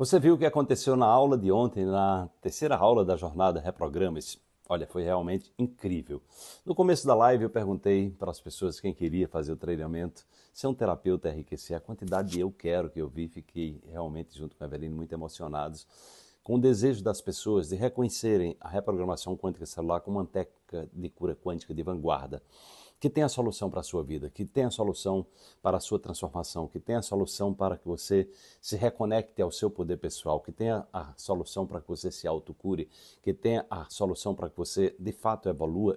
Você viu o que aconteceu na aula de ontem, na terceira aula da jornada Reprogramas? Olha, foi realmente incrível. No começo da live eu perguntei para as pessoas quem queria fazer o treinamento, ser é um terapeuta RQC, a quantidade de eu quero que eu vi, fiquei realmente junto com a Eveline muito emocionados com o desejo das pessoas de reconhecerem a reprogramação quântica celular como uma técnica de cura quântica de vanguarda que tem a solução para a sua vida, que tem a solução para a sua transformação, que tem a solução para que você se reconecte ao seu poder pessoal, que tem a solução para que você se autocure, que tem a solução para que você de fato evolua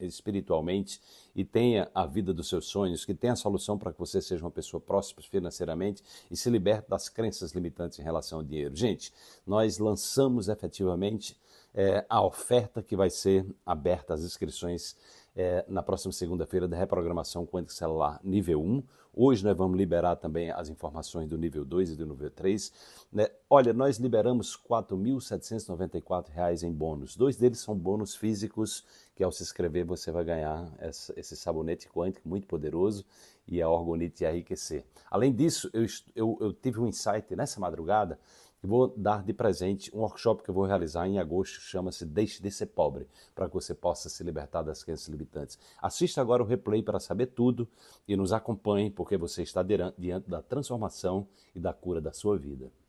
espiritualmente e tenha a vida dos seus sonhos, que tem a solução para que você seja uma pessoa próspera financeiramente e se liberte das crenças limitantes em relação ao dinheiro. Gente, nós lançamos efetivamente é, a oferta que vai ser aberta às inscrições é, na próxima segunda-feira da reprogramação quântica celular nível 1. Hoje nós vamos liberar também as informações do nível 2 e do nível 3. Né? Olha, nós liberamos R$ 4.794 em bônus. Dois deles são bônus físicos, que ao se inscrever você vai ganhar essa, esse sabonete quântico muito poderoso e a orgonite ia enriquecer. Além disso, eu, eu, eu tive um insight nessa madrugada vou dar de presente um workshop que eu vou realizar em agosto, chama-se Deixe de Ser Pobre, para que você possa se libertar das crenças limitantes. Assista agora o replay para saber tudo e nos acompanhe, porque você está diante da transformação e da cura da sua vida.